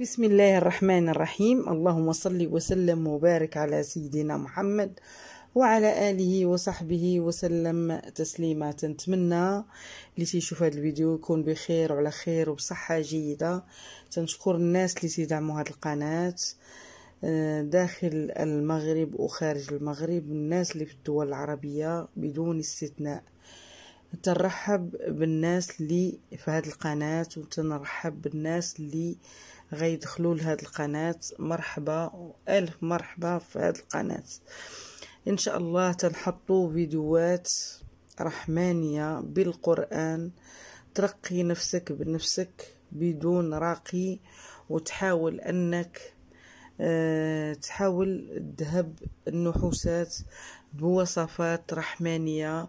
بسم الله الرحمن الرحيم اللهم صل وسلم وبارك على سيدنا محمد وعلى آله وصحبه وسلم تسليما تنتمنى اللي تيشوف هذا الفيديو يكون بخير وعلى خير وبصحة جيدة تنشكر الناس اللي تدعموا هذه القناة داخل المغرب وخارج المغرب الناس اللي في الدول العربية بدون استثناء تنرحب بالناس اللي في هذه القناة وتنرحب بالناس اللي غيدخلوا لهذه القناة مرحبا ألف مرحبا في هذه القناة إن شاء الله تنحطوا فيديوهات رحمانية بالقرآن ترقي نفسك بنفسك بدون راقي وتحاول أنك آه، تحاول تذهب النحوسات بوصفات رحمانية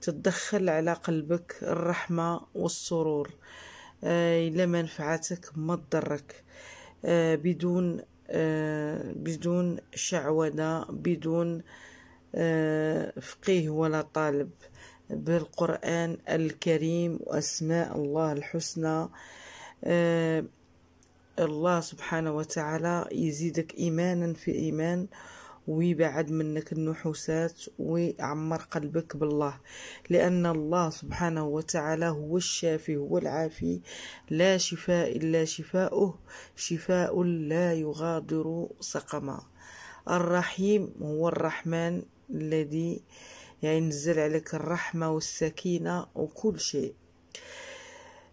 تدخل على قلبك الرحمة والسرور آه، إلا ما نفعتك ما تضرك آه، بدون بدون شعوذة بدون فقيه ولا طالب بالقرآن الكريم وأسماء الله الحسنى الله سبحانه وتعالى يزيدك إيمانا في إيمان ويبعد منك النحوسات ويعمر قلبك بالله لأن الله سبحانه وتعالى هو الشافي هو العافي لا شفاء إلا شفاؤه شفاء لا يغادر سقما الرحيم هو الرحمن الذي ينزل عليك الرحمة والسكينة وكل شيء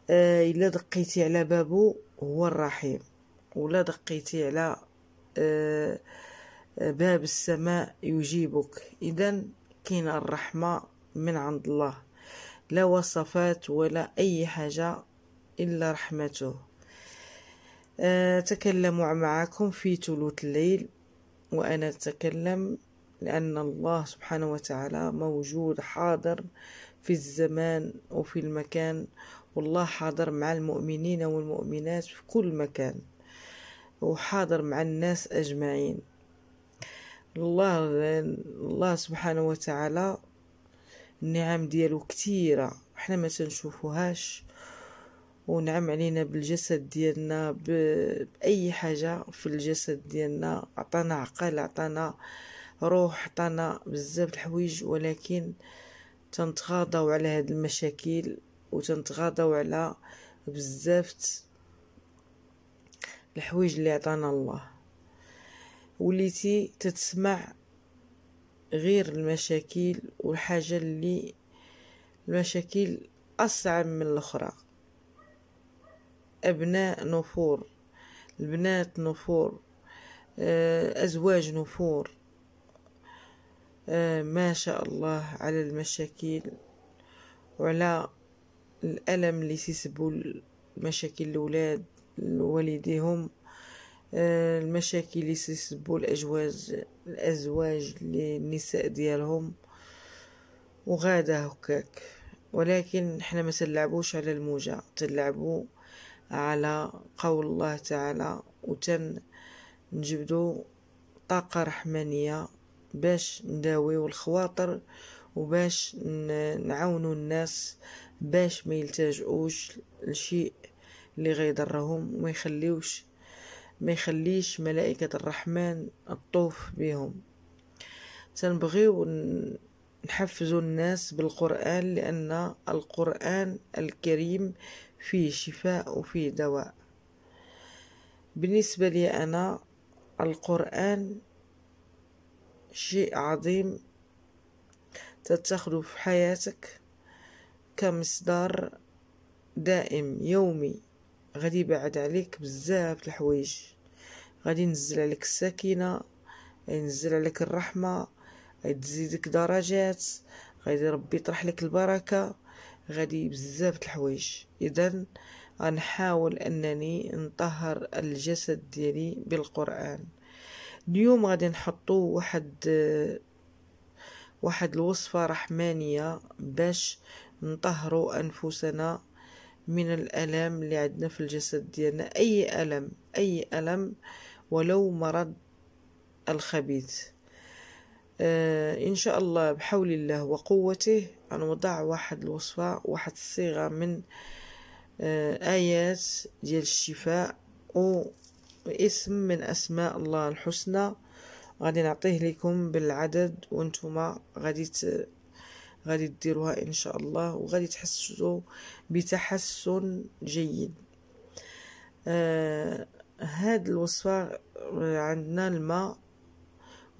آه الا دقيتي على بابو هو الرحيم ولا دقيتي على آه, آه، باب السماء يجيبك اذا كاين الرحمه من عند الله لا وصفات ولا اي حاجه الا رحمته آه، تكلموا معكم في ثلث الليل وأنا أتكلم لأن الله سبحانه وتعالى موجود حاضر في الزمان وفي المكان والله حاضر مع المؤمنين والمؤمنات في كل مكان وحاضر مع الناس أجمعين الله الله سبحانه وتعالى النعم ديالو كثيرة حنا ما تنشوفوهاش ونعم علينا بالجسد ديالنا بأي حاجة في الجسد ديالنا عطانا عقل عطانا آه روح عطانا بزاف الحوايج ولكن تنتغاضاو على هاد المشاكل وتنتغاضاو على بزاف الحوايج اللي عطانا الله وليتي تتسمع غير المشاكل والحاجه اللي المشاكل اصعب من الاخرى ابناء نفور البنات نفور آه، ازواج نفور آه، ما شاء الله على المشاكل وعلى الألم اللي سيسبوا المشاكل الأولاد لوالديهم آه، المشاكل اللي سيسبوا الأزواج الأزواج للنساء ديالهم وغادة هكاك ولكن حنا ما تلعبوش على الموجة تنلعبو على قول الله تعالى وتن نجبدو طاقة رحمانية باش نداويو الخواطر وباش نعاونو الناس باش ما يلتجئوش لشيء اللي غيضرهم وما يخليوش ما يخليش ملائكة الرحمن الطوف بهم تنبغيو نحفزوا الناس بالقرآن لأن القرآن الكريم فيه شفاء وفيه دواء بالنسبة لي أنا القرآن شيء عظيم تتخذه في حياتك كمصدر دائم يومي غادي يبعد عليك بزاف الحوايج غادي ينزل عليك السكينة ينزل عليك الرحمة تزيدك درجات غادي ربي يطرح لك البركة غادي بزاف الحوايج اذا غنحاول انني نطهر الجسد ديالي بالقران اليوم غادي نحطو واحد واحد الوصفة رحمانية باش نطهرو أنفسنا من الألم اللي عندنا في الجسد ديالنا أي ألم أي ألم ولو مرض الخبيث آه إن شاء الله بحول الله وقوته غنوضع واحد الوصفة واحد الصيغة من آه آيات ديال الشفاء و اسم من اسماء الله الحسنى غادي نعطيه لكم بالعدد وانتم غادي ت... غادي ديروها ان شاء الله وغادي تحسوا بتحسن جيد آه هاد الوصفة عندنا الماء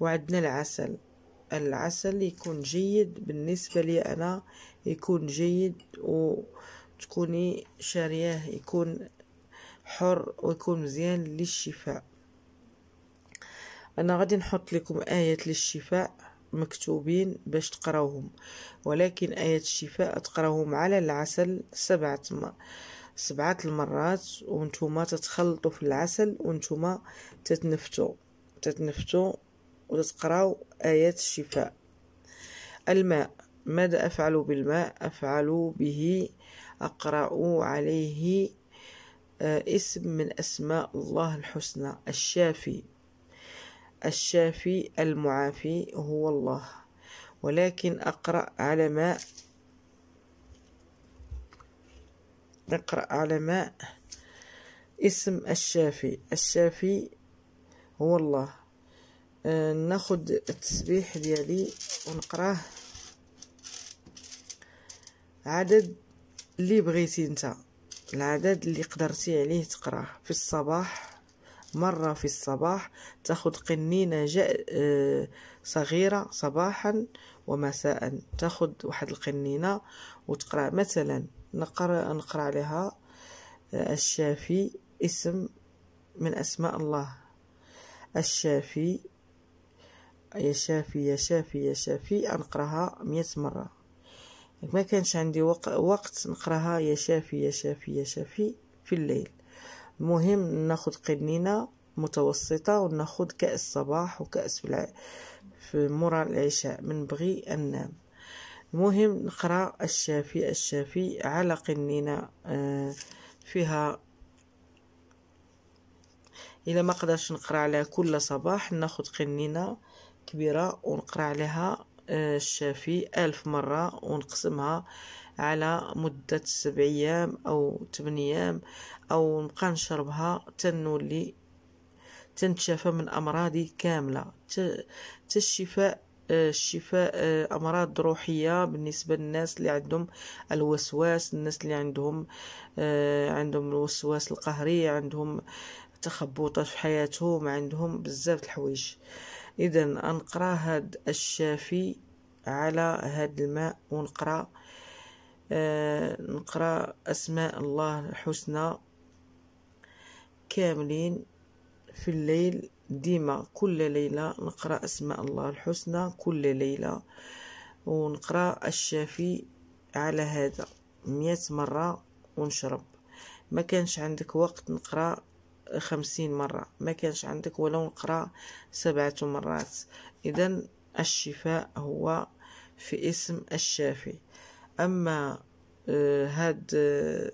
وعندنا العسل العسل يكون جيد بالنسبة لي أنا يكون جيد وتكوني شارياه يكون حر ويكون مزيان للشفاء انا غادي نحط لكم ايات للشفاء مكتوبين باش تقراوهم ولكن ايات الشفاء تقراوهم على العسل سبعة سبعة المرات وانتوما تتخلطوا في العسل وانتوما تتنفتوا تتنفتوا وتقراو ايات الشفاء الماء ماذا افعل بالماء افعل به اقرا عليه آه، اسم من أسماء الله الحسنى الشافي الشافي المعافي هو الله ولكن أقرأ على ما نقرأ على ما اسم الشافي الشافي هو الله آه ناخد التسبيح ديالي ونقراه عدد اللي بغيتي نتا العدد اللي قدرتي عليه تقراه في الصباح مرة في الصباح تأخذ قنينة آه، صغيرة صباحا ومساء تأخذ واحد القنينة وتقرأ مثلا نقرأ, نقرأ عليها آه، الشافي اسم من أسماء الله الشافي يا شافي يا شافي يا شافي أنقرأها مئة مرة ما كانش عندي وقت نقراها يا شافي يا شافي يا شافي في الليل المهم ناخد قنينة متوسطة وناخد كأس صباح وكأس في, الع... في مورا العشاء من بغي أنام المهم نقرأ الشافي الشافي على قنينة آه، فيها إلا ما قدرش نقرأ عليها كل صباح ناخد قنينة كبيرة ونقرأ عليها الشافي ألف مرة ونقسمها على مدة سبع أيام أو تمن أيام أو نبقى نشربها تنولي تنتشافى من أمراضي كاملة تشفى الشفاء امراض روحيه بالنسبه للناس اللي عندهم الوسواس الناس اللي عندهم عندهم الوسواس القهري عندهم تخبطات في حياتهم عندهم بزاف الحوايج إذا انقرا هاد الشافي على هاد الماء ونقرا آه نقرا أسماء الله الحسنى كاملين في الليل ديما كل ليلة نقرأ أسماء الله الحسنى كل ليلة ونقرأ الشافي على هذا مئة مرة ونشرب ما كانش عندك وقت نقرأ خمسين مرة ما كانش عندك ولو نقرأ سبعة مرات إذا الشفاء هو في اسم الشافي أما آه، هاد آه،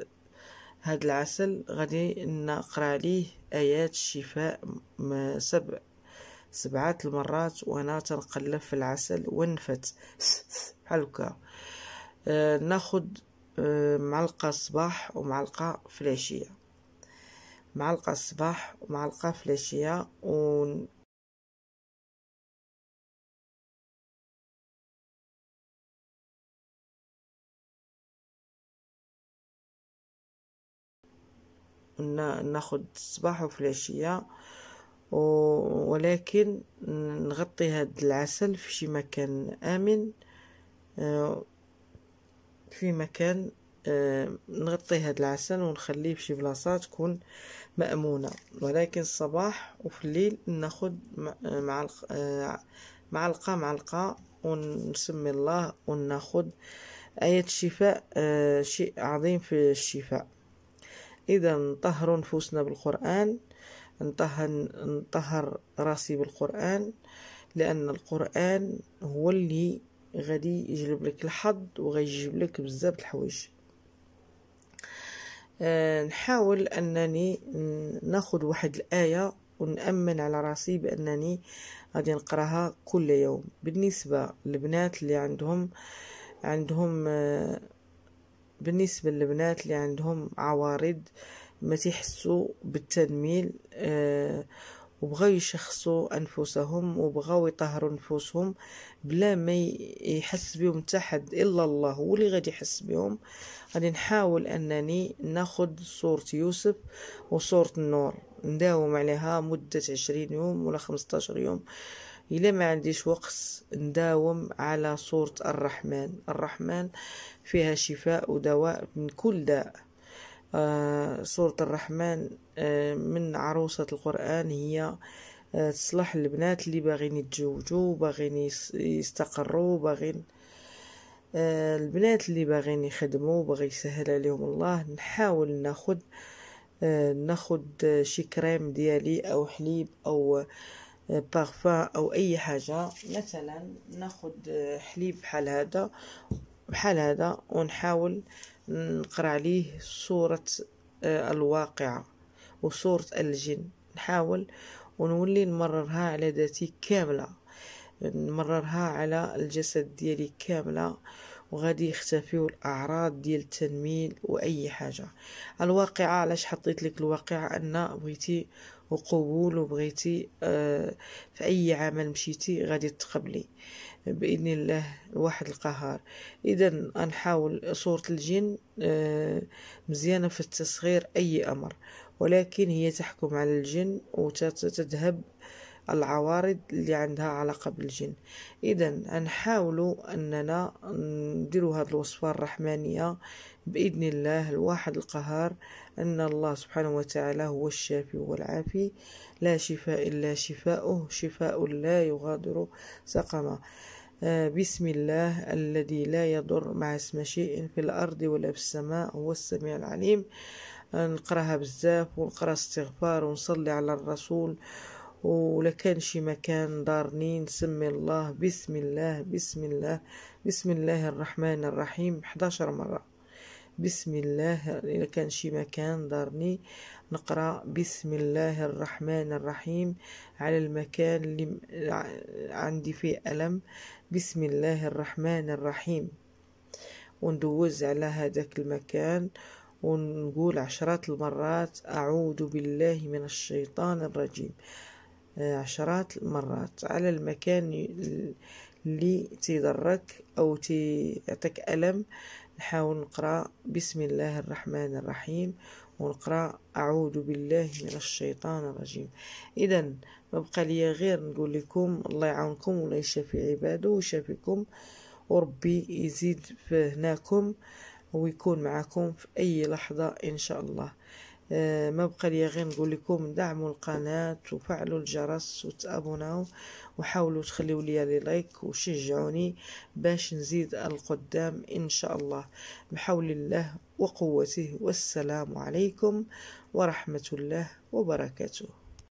هاد العسل غادي نقرا عليه آيات شفاء سبع سبعة المرات وأنا تنقلب في العسل ونفت بحال هكا آه، ناخد معلقة الصباح ومعلقة في العشية معلقة صباح ومعلقة فلاشيه و ناخذ ناخد الصباح وفي العشية ولكن نغطي هاد العسل في شي مكان آمن آه، في مكان آه، نغطي هاد العسل ونخليه بشي بلاصه تكون مأمونه ولكن الصباح وفي الليل ناخد معلقه آه، معلقه معلقه ونسمي الله وناخذ آية الشفاء آه شيء عظيم في الشفاء إذا نطهر نفوسنا بالقرآن نطهر, نطهر راسي بالقرآن لأن القرآن هو اللي غادي يجلب لك الحظ وغيجيب لك بزاف الحوايج آه، نحاول انني ناخذ واحد الايه ونامن على راسي بانني غادي نقراها كل يوم بالنسبه للبنات اللي عندهم عندهم آه، بالنسبه للبنات اللي عندهم عوارض ما تحسوا بالتنميل آه، وبغاو يشخصوا انفسهم وبغاو يطهروا نفوسهم بلا ما يحس بهم حتى الا الله هو اللي غادي يحس بهم غادي نحاول انني ناخد صورة يوسف وصورة النور نداوم عليها مدة عشرين يوم ولا خمستاشر يوم الا ما عنديش وقت نداوم على صورة الرحمن الرحمن فيها شفاء ودواء من كل داء آه، سورة الرحمن آه، من عروسة القرآن هي آه، تصلح البنات اللي باغين يتزوجوا باغين يستقروا باغين البنات اللي باغين يخدموا باغي يسهل عليهم الله نحاول ناخد ناخد شي كريم ديالي او حليب او بارفان او اي حاجه مثلا ناخد حليب بحال هذا بحال هذا ونحاول نقرا عليه صورة آه، الواقعة وصورة الجن نحاول ونولي نمررها على ذاتي كاملة نمررها على الجسد ديالي كاملة وغادي يختفيو الاعراض ديال التنميل واي حاجه الواقعه علاش حطيت لك الواقعه ان بغيتي وقبول وبغيتي آه في اي عمل مشيتي غادي تقبلي باذن الله واحد القهار اذا نحاول صوره الجن آه مزيانه في التصغير اي امر ولكن هي تحكم على الجن وتذهب العوارض اللي عندها علاقة بالجن إذا نحاولوا أننا نديروا هذه الوصفة الرحمانية بإذن الله الواحد القهار أن الله سبحانه وتعالى هو الشافي والعافي لا شفاء إلا شفاؤه شفاء لا يغادر سقما آه، بسم الله الذي لا يضر مع اسم شيء في الأرض ولا في السماء هو السميع العليم نقراها بزاف ونقرا استغفار ونصلي على الرسول كان شي مكان دارني نسمي الله بسم الله بسم الله بسم الله الرحمن الرحيم 11 مرة بسم الله إذا كان شي مكان دارني نقرأ بسم الله الرحمن الرحيم على المكان اللي عندي فيه ألم بسم الله الرحمن الرحيم وندوز على هذاك المكان ونقول عشرات المرات أعوذ بالله من الشيطان الرجيم عشرات المرات على المكان اللي تضرك أو تيعطيك ألم نحاول نقرأ بسم الله الرحمن الرحيم ونقرأ أعوذ بالله من الشيطان الرجيم إذا مبقى لي غير نقول لكم الله يعاونكم ولا يشافي عباده ويشافيكم وربي يزيد في هناكم ويكون معكم في أي لحظة إن شاء الله آه، ما بقى لي غير نقول لكم دعموا القناه وفعلوا الجرس وتابوناو وحاولوا تخليوا لي لايك وشجعوني باش نزيد القدام ان شاء الله بحول الله وقوته والسلام عليكم ورحمه الله وبركاته